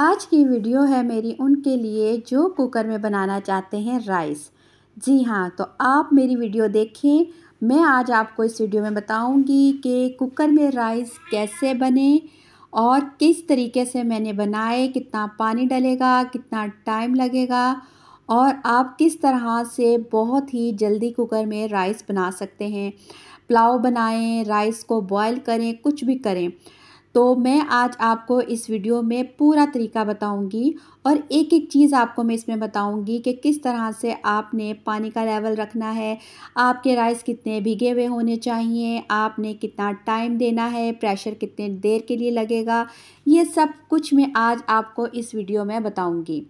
आज की वीडियो है मेरी उनके लिए जो कुकर में बनाना चाहते हैं राइस जी हाँ तो आप मेरी वीडियो देखें मैं आज आपको इस वीडियो में बताऊंगी कि कुकर में राइस कैसे बने और किस तरीके से मैंने बनाए कितना पानी डलेगा कितना टाइम लगेगा और आप किस तरह से बहुत ही जल्दी कुकर में राइस बना सकते हैं पुलाव बनाएं राइस को बॉईल करें कुछ भी करें तो मैं आज आपको इस वीडियो में पूरा तरीका बताऊंगी और एक एक चीज़ आपको मैं इसमें बताऊंगी कि किस तरह से आपने पानी का लेवल रखना है आपके राइस कितने भिगे हुए होने चाहिए आपने कितना टाइम देना है प्रेशर कितने देर के लिए लगेगा ये सब कुछ मैं आज आपको इस वीडियो में बताऊंगी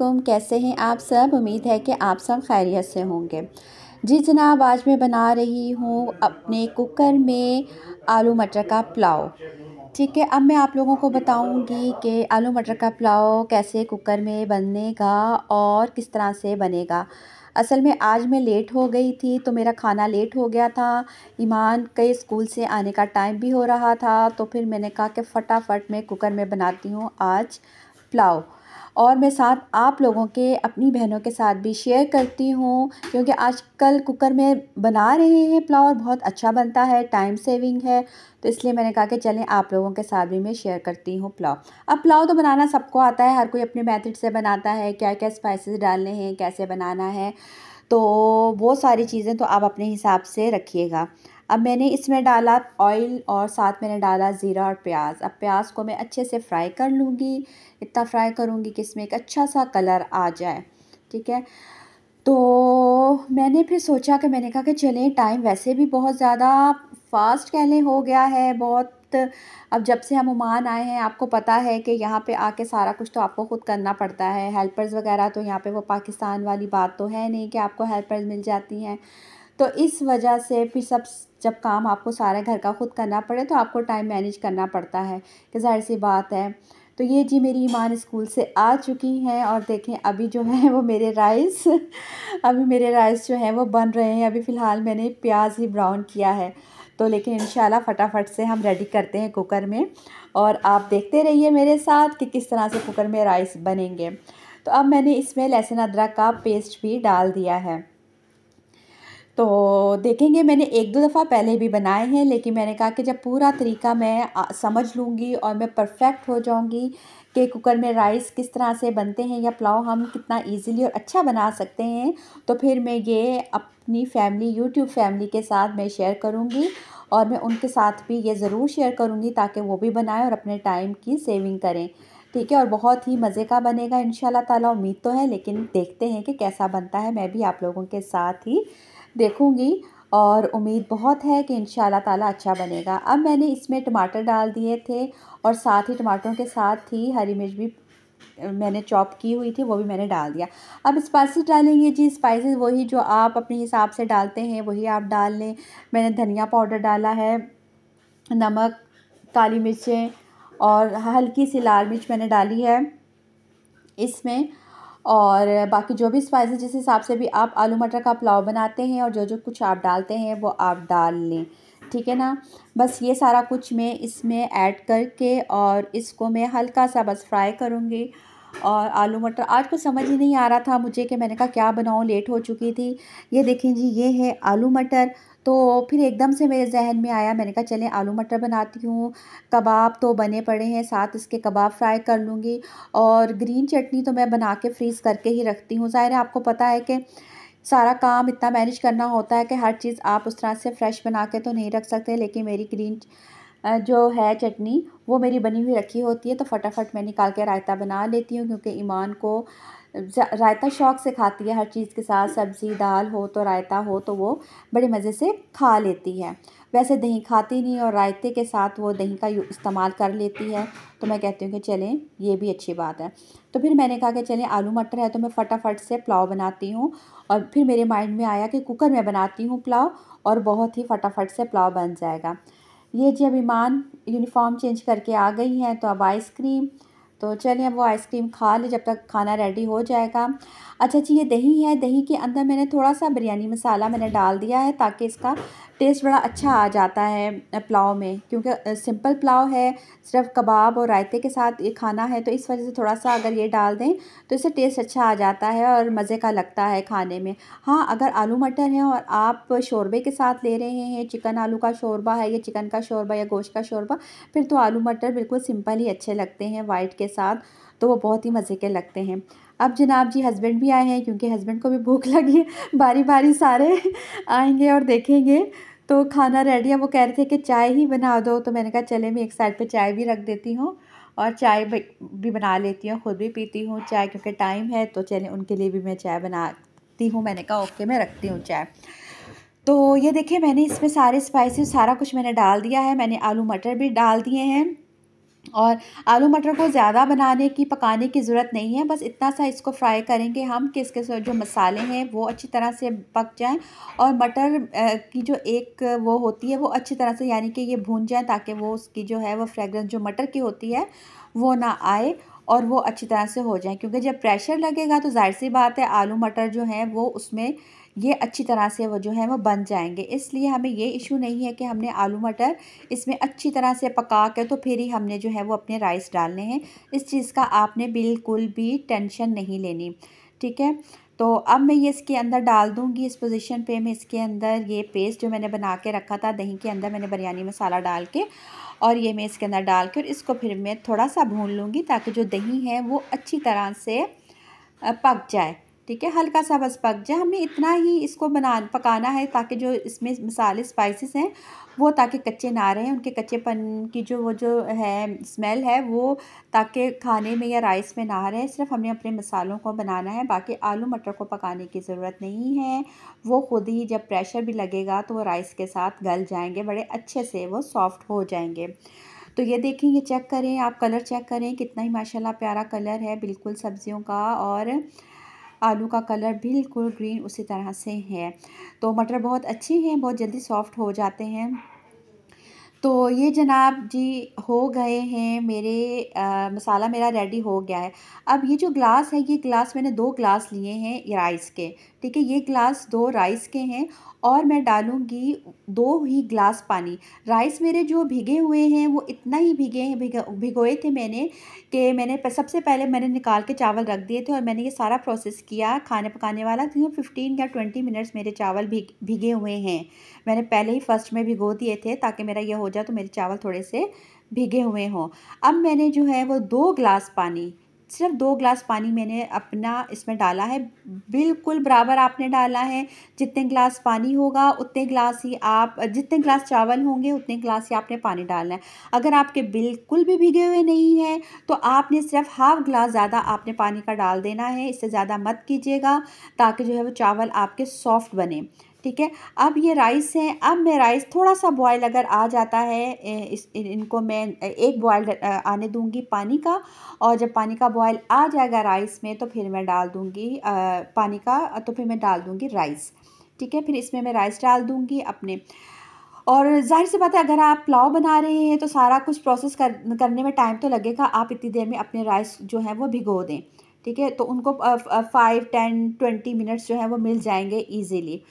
वालेकुम कैसे हैं आप सब उम्मीद है कि आप सब खैरियत से होंगे जी जनाब आज मैं बना रही हूँ अपने कुकर में आलू मटर का पुलाव ठीक है अब मैं आप लोगों को बताऊंगी कि आलू मटर का पुलाव कैसे कुकर में बनेगा और किस तरह से बनेगा असल में आज मैं लेट हो गई थी तो मेरा खाना लेट हो गया था ईमान कई स्कूल से आने का टाइम भी हो रहा था तो फिर मैंने कहा कि फ़टाफट मैं कुकर में बनाती हूँ आज पुलाव और मैं साथ आप लोगों के अपनी बहनों के साथ भी शेयर करती हूँ क्योंकि आजकल कुकर में बना रहे हैं पुलाव और बहुत अच्छा बनता है टाइम सेविंग है तो इसलिए मैंने कहा कि चलें आप लोगों के साथ भी मैं शेयर करती हूँ पुलाव अब पुलाव तो बनाना सबको आता है हर कोई अपने मेथड से बनाता है क्या क्या स्पाइसेस डालने हैं कैसे बनाना है तो वो सारी चीज़ें तो आप अपने हिसाब से रखिएगा अब मैंने इसमें डाला ऑयल और साथ मैंने डाला ज़ीरा और प्याज अब प्याज को मैं अच्छे से फ्राई कर लूँगी इतना फ्राई करूँगी कि इसमें एक अच्छा सा कलर आ जाए ठीक है तो मैंने फिर सोचा कि मैंने कहा कि चलें टाइम वैसे भी बहुत ज़्यादा फास्ट कहने हो गया है बहुत अब जब से हम ओमान आए हैं आपको पता है कि यहाँ पे आके सारा कुछ तो आपको ख़ुद करना पड़ता है हेल्पर्स वगैरह तो यहाँ पे वो पाकिस्तान वाली बात तो है नहीं कि आपको हेल्पर्स मिल जाती हैं तो इस वजह से फिर सब जब काम आपको सारे घर का ख़ुद करना पड़े तो आपको टाइम मैनेज करना पड़ता है कि जाहिर सी बात है तो ये जी मेरी ईमान स्कूल से आ चुकी हैं और देखें अभी जो है वो मेरे राइस अभी मेरे राइस जो हैं वो बन रहे हैं अभी फ़िलहाल मैंने प्याज ही ब्राउन किया है तो लेकिन इन फटाफट से हम रेडी करते हैं कुकर में और आप देखते रहिए मेरे साथ कि किस तरह से कुकर में राइस बनेंगे तो अब मैंने इसमें लहसुन अदरक का पेस्ट भी डाल दिया है तो देखेंगे मैंने एक दो दफ़ा पहले भी बनाए हैं लेकिन मैंने कहा कि जब पूरा तरीका मैं समझ लूँगी और मैं परफेक्ट हो जाऊँगी कि कुकर में राइस किस तरह से बनते हैं या पुलाव हम कितना इजीली और अच्छा बना सकते हैं तो फिर मैं ये अपनी फैमिली यूट्यूब फैमिली के साथ मैं शेयर करूँगी और मैं उनके साथ भी ये ज़रूर शेयर करूँगी ताकि वो भी बनाएं और अपने टाइम की सेविंग करें ठीक है और बहुत ही मज़े का बनेगा इन ताला उम्मीद तो है लेकिन देखते हैं कि कैसा बनता है मैं भी आप लोगों के साथ ही देखूँगी और उम्मीद बहुत है कि इन ताला अच्छा बनेगा अब मैंने इसमें टमाटर डाल दिए थे और साथ ही टमाटरों के साथ ही हरी मिर्च भी मैंने चॉप की हुई थी वो भी मैंने डाल दिया अब स्पाइसेस डालेंगे जी स्पाइसेस वही जो आप अपने हिसाब से डालते हैं वही आप डाल लें मैंने धनिया पाउडर डाला है नमक काली मिर्चें और हल्की सी लाल मिर्च मैंने डाली है इसमें और बाकी जो भी स्पाइसेस जिस हिसाब से भी आप आलू मटर का पुलाव बनाते हैं और जो जो कुछ आप डालते हैं वो आप डाल लें ठीक है ना बस ये सारा कुछ मैं इसमें ऐड करके और इसको मैं हल्का सा बस फ्राई करूँगी और आलू मटर आज कुछ समझ ही नहीं आ रहा था मुझे कि मैंने कहा क्या बनाऊँ लेट हो चुकी थी ये देखें जी ये है आलू मटर तो फिर एकदम से मेरे जहन में आया मैंने कहा चलें आलू मटर बनाती हूँ कबाब तो बने पड़े हैं साथ इसके कबाब फ्राई कर लूँगी और ग्रीन चटनी तो मैं बना के फ्रीज़ करके ही रखती हूँ ज़ाहिर आपको पता है कि सारा काम इतना मैनेज करना होता है कि हर चीज़ आप उस तरह से फ़्रेश बना के तो नहीं रख सकते लेकिन मेरी ग्रीन जो है चटनी वो मेरी बनी हुई रखी होती है तो फटाफट मैं निकाल के रायता बना लेती हूँ क्योंकि ईमान को रायता शौक़ से खाती है हर चीज़ के साथ सब्ज़ी दाल हो तो रायता हो तो वो बड़े मज़े से खा लेती है वैसे दही खाती नहीं और रायते के साथ वो दही का इस्तेमाल कर लेती है तो मैं कहती हूँ कि चलें ये भी अच्छी बात है तो फिर मैंने कहा कि चलें आलू मटर है तो मैं फटाफट से पुलाव बनाती हूँ और फिर मेरे माइंड में आया कि कुकर में बनाती हूँ पुलाव और बहुत ही फटाफट से पुलाव बन जाएगा ये जब ईमान यूनिफॉर्म चेंज करके आ गई हैं तो अब आइसक्रीम तो चलिए अब वो आइसक्रीम खा ले जब तक खाना रेडी हो जाएगा अच्छा जी ये दही है दही के अंदर मैंने थोड़ा सा बिरयानी मसाला मैंने डाल दिया है ताकि इसका टेस्ट बड़ा अच्छा आ जाता है पुलाव में क्योंकि सिंपल पुलाव है सिर्फ कबाब और रायते के साथ ये खाना है तो इस वजह से थोड़ा सा अगर ये डाल दें तो इससे टेस्ट अच्छा आ जाता है और मज़े का लगता है खाने में हाँ अगर आलू मटर है और आप शोरबे के साथ ले रहे हैं चिकन आलू का शोरबा है या चिकन का शोरबा या गोश्त का शोरबा फिर तो आलू मटर बिल्कुल सिंपल ही अच्छे लगते हैं वाइट के साथ तो वो बहुत ही मज़े के लगते हैं अब जनाब जी हस्बैंड भी आए हैं क्योंकि हस्बैंड को भी भूख लगी है बारी बारी सारे आएंगे और देखेंगे तो खाना रेडी है वो कह रहे थे कि चाय ही बना दो तो मैंने कहा चले मैं एक साइड पे चाय भी रख देती हूँ और चाय भी बना लेती हूँ ख़ुद भी पीती हूँ चाय क्योंकि टाइम है तो चले उनके लिए भी मैं चाय बनाती हूँ मैंने कहा ओके मैं रखती हूँ चाय तो ये देखिए मैंने इसमें सारे स्पाइसेस सारा कुछ मैंने डाल दिया है मैंने आलू मटर भी डाल दिए हैं और आलू मटर को ज़्यादा बनाने की पकाने की ज़रूरत नहीं है बस इतना सा इसको फ्राई करेंगे हम कि इसके जो मसाले हैं वो अच्छी तरह से पक जाएं और मटर की जो एक वो होती है वो अच्छी तरह से यानी कि ये भून जाए ताकि वो उसकी जो है वो फ्रेगरेंस जो मटर की होती है वो ना आए और वो अच्छी तरह से हो जाए क्योंकि जब प्रेशर लगेगा तो जाहिर सी बात है आलू मटर जो है वो उसमें ये अच्छी तरह से वो जो है वो बन जाएंगे इसलिए हमें ये इशू नहीं है कि हमने आलू मटर इसमें अच्छी तरह से पका कर तो फिर ही हमने जो है वो अपने राइस डालने हैं इस चीज़ का आपने बिल्कुल भी टेंशन नहीं लेनी ठीक है तो अब मैं ये इसके अंदर डाल दूँगी इस पोजीशन पे मैं इसके अंदर ये पेस्ट जो मैंने बना के रखा था दही के अंदर मैंने बिरयानी मसाला डाल के और ये मैं इसके अंदर डाल के और इसको फिर मैं थोड़ा सा भून लूँगी ताकि जो दही है वो अच्छी तरह से पक जाए ठीक है हल्का सा बस पक जाए हमने इतना ही इसको बना पकाना है ताकि जो इसमें मसाले स्पाइसेस हैं वो ताकि कच्चे ना रहें उनके कच्चेपन की जो वो जो है स्मेल है वो ताकि खाने में या राइस में ना रहे सिर्फ हमने अपने मसालों को बनाना है बाकी आलू मटर को पकाने की ज़रूरत नहीं है वो ख़ुद ही जब प्रेशर भी लगेगा तो वो राइस के साथ गल जाएंगे बड़े अच्छे से वो सॉफ्ट हो जाएंगे तो ये देखें ये चेक करें आप कलर चेक करें कितना ही माशाल्लाह प्यारा कलर है बिल्कुल सब्ज़ियों का और आलू का कलर बिल्कुल ग्रीन उसी तरह से है तो मटर बहुत अच्छे हैं बहुत जल्दी सॉफ्ट हो जाते हैं तो ये जनाब जी हो गए हैं मेरे आ, मसाला मेरा रेडी हो गया है अब ये जो ग्लास है ये ग्लास मैंने दो ग्लास लिए हैं राइस के ठीक है ये ग्लास दो राइस के हैं और मैं डालूँगी दो ही ग्लास पानी राइस मेरे जो भिगे हुए हैं वो इतना ही भिगे हैं भिगोए थे मैंने कि मैंने सबसे पहले मैंने निकाल के चावल रख दिए थे और मैंने ये सारा प्रोसेस किया खाने पकाने वाला क्योंकि तो फिफ्टीन या ट्वेंटी मिनट्स मेरे चावल भिग भिगे हुए हैं मैंने पहले ही फर्स्ट में भिगो दिए थे ताकि मेरा यह हो जाए तो मेरे चावल थोड़े से भिगे हुए हों अब मैंने जो है वो दो ग्लास पानी सिर्फ दो ग्लास पानी मैंने अपना इसमें डाला है बिल्कुल बराबर आपने डाला है जितने ग्लास पानी होगा उतने ग्लास ही आप जितने ग्लास चावल होंगे उतने ग्लास ही आपने पानी डालना है अगर आपके बिल्कुल भी भिगे हुए नहीं हैं तो आपने सिर्फ हाफ ग्लास ज़्यादा आपने पानी का डाल देना है इससे ज़्यादा मत कीजिएगा ताकि जो है वो चावल आपके सॉफ्ट बने ठीक है अब ये राइस है अब मैं राइस थोड़ा सा बॉयल अगर आ जाता है इस इनको मैं एक बॉयल आने दूंगी पानी का और जब पानी का बॉयल आ जाएगा राइस में तो फिर मैं डाल दूंगी पानी का तो फिर मैं डाल दूंगी राइस ठीक है फिर इसमें मैं राइस डाल दूंगी अपने और जाहिर सी बात है अगर आप पुलाव बना रहे हैं तो सारा कुछ प्रोसेस कर करने में टाइम तो लगेगा आप इतनी देर में अपने राइस जो है वो भिगो दें ठीक है तो उनको फाइव टेन ट्वेंटी मिनट्स जो है वो मिल जाएंगे ईजीली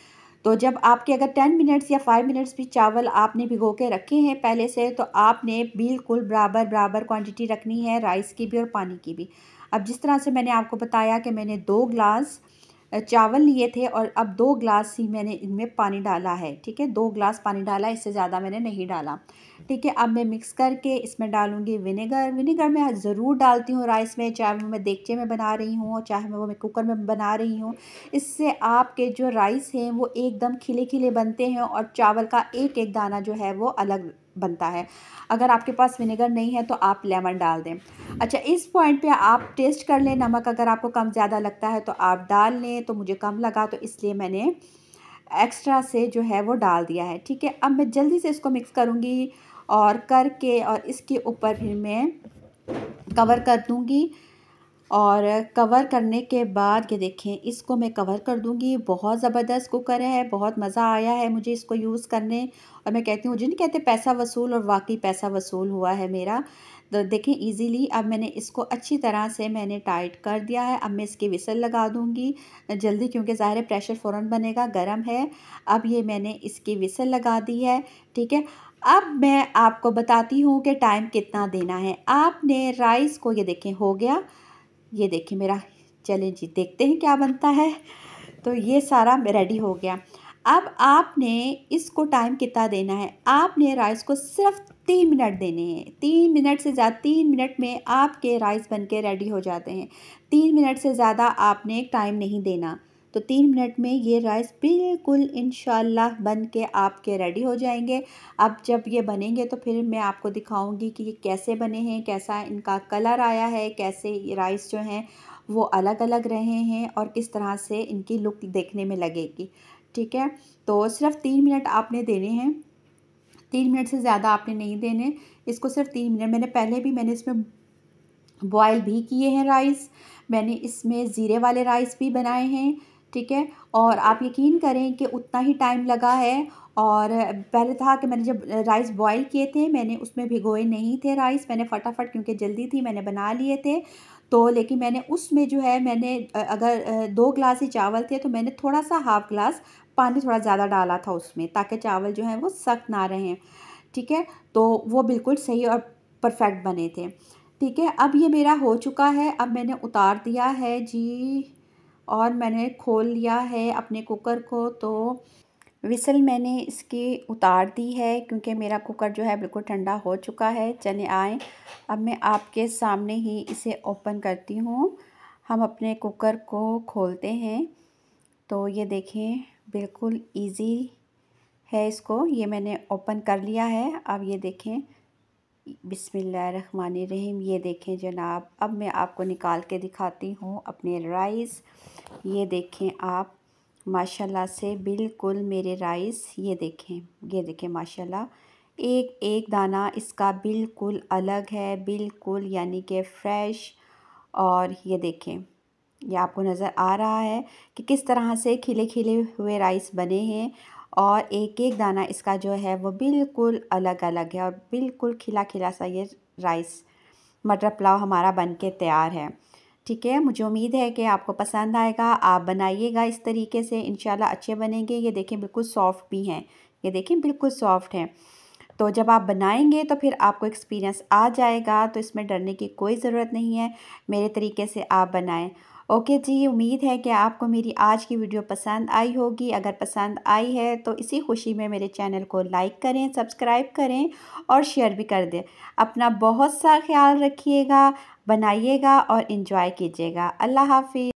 तो जब आपके अगर टेन मिनट्स या फाइव मिनट्स भी चावल आपने भिगो के रखे हैं पहले से तो आपने बिल्कुल बराबर बराबर क्वांटिटी रखनी है राइस की भी और पानी की भी अब जिस तरह से मैंने आपको बताया कि मैंने दो ग्लास चावल लिए थे और अब दो ग्लास ही मैंने इनमें पानी डाला है ठीक है दो ग्लास पानी डाला इससे ज़्यादा मैंने नहीं डाला ठीक है अब मैं मिक्स करके इसमें डालूँगी विनेगर विनेगर मैं ज़रूर डालती हूँ राइस में चाहे वो मैं देगचे में बना रही हूँ चाहे मैं वो मैं कुकर में बना रही हूँ इससे आपके जो राइस हैं वो एकदम खिले खिले बनते हैं और चावल का एक एक दाना जो है वो अलग बनता है अगर आपके पास विनेगर नहीं है तो आप लेमन डाल दें अच्छा इस पॉइंट पे आप टेस्ट कर लें नमक अगर आपको कम ज़्यादा लगता है तो आप डाल लें तो मुझे कम लगा तो इसलिए मैंने एक्स्ट्रा से जो है वो डाल दिया है ठीक है अब मैं जल्दी से इसको मिक्स करूँगी और करके और इसके ऊपर फिर मैं कवर कर दूँगी और कवर करने के बाद ये देखें इसको मैं कवर कर दूँगी बहुत ज़बरदस्त कुकर है बहुत मज़ा आया है मुझे इसको यूज़ करने और मैं कहती हूँ जिन कहते पैसा वसूल और वाकई पैसा वसूल हुआ है मेरा तो देखें इजीली अब मैंने इसको अच्छी तरह से मैंने टाइट कर दिया है अब मैं इसकी विसल लगा दूँगी जल्दी क्योंकि ज़ाहिर प्रेशर फ़ौरन बनेगा गर्म है अब ये मैंने इसकी विसल लगा दी है ठीक है अब मैं आपको बताती हूँ कि टाइम कितना देना है आपने राइस को ये देखें हो गया ये देखें मेरा चले जी देखते हैं क्या बनता है तो ये सारा रेडी हो गया अब आपने इसको टाइम कितना देना है आपने राइस को सिर्फ तीन मिनट देने हैं तीन मिनट से ज़्यादा तीन मिनट में आपके राइस बन के रेडी हो जाते हैं तीन मिनट से ज़्यादा आपने टाइम नहीं देना तो तीन मिनट में ये राइस बिल्कुल इन बन के आपके रेडी हो जाएंगे अब जब ये बनेंगे तो फिर मैं आपको दिखाऊंगी कि ये कैसे बने हैं कैसा इनका कलर आया है कैसे ये राइस जो हैं वो अलग अलग रहे हैं और किस तरह से इनकी लुक देखने में लगेगी ठीक है तो सिर्फ तीन मिनट आपने देने हैं तीन मिनट से ज़्यादा आपने नहीं देने इसको सिर्फ तीन मिनट मैंने पहले भी मैंने इसमें बॉयल भी किए हैं राइस मैंने इसमें ज़ीरे वाले राइस भी बनाए हैं ठीक है और आप यकीन करें कि उतना ही टाइम लगा है और पहले था कि मैंने जब राइस बॉईल किए थे मैंने उसमें भिगोए नहीं थे राइस मैंने फटाफट क्योंकि जल्दी थी मैंने बना लिए थे तो लेकिन मैंने उसमें जो है मैंने अगर दो ग्लास ही चावल थे तो मैंने थोड़ा सा हाफ़ ग्लास पानी थोड़ा ज़्यादा डाला था उसमें ताकि चावल जो है वो सख्त ना रहें ठीक है तो वो बिल्कुल सही और परफेक्ट बने थे ठीक है अब ये मेरा हो चुका है अब मैंने उतार दिया है जी और मैंने खोल लिया है अपने कुकर को तो विसल मैंने इसकी उतार दी है क्योंकि मेरा कुकर जो है बिल्कुल ठंडा हो चुका है चने आए अब मैं आपके सामने ही इसे ओपन करती हूँ हम अपने कुकर को खोलते हैं तो ये देखें बिल्कुल इजी है इसको ये मैंने ओपन कर लिया है अब ये देखें बिसमीम ये देखें जनाब अब मैं आपको निकाल के दिखाती हूँ अपने राइस ये देखें आप माशाल्लाह से बिल्कुल मेरे राइस ये देखें ये देखें माशाल्लाह एक एक दाना इसका बिल्कुल अलग है बिल्कुल यानी कि फ्रेश और ये देखें ये आपको नज़र आ रहा है कि किस तरह से खिले खिले हुए राइस बने हैं और एक एक दाना इसका जो है वो बिल्कुल अलग अलग है और बिल्कुल खिला खिला सा ये राइस मटर पुलाव हमारा बन के तैयार है ठीक है मुझे उम्मीद है कि आपको पसंद आएगा आप बनाइएगा इस तरीके से इन अच्छे बनेंगे ये देखें बिल्कुल सॉफ्ट भी हैं ये देखें बिल्कुल सॉफ्ट हैं तो जब आप बनाएंगे तो फिर आपको एक्सपीरियंस आ जाएगा तो इसमें डरने की कोई ज़रूरत नहीं है मेरे तरीके से आप बनाएं ओके जी उम्मीद है कि आपको मेरी आज की वीडियो पसंद आई होगी अगर पसंद आई है तो इसी खुशी में मेरे चैनल को लाइक करें सब्सक्राइब करें और शेयर भी कर दें अपना बहुत सा ख्याल रखिएगा बनाइएगा और इन्जॉय कीजिएगा अल्लाह हाफि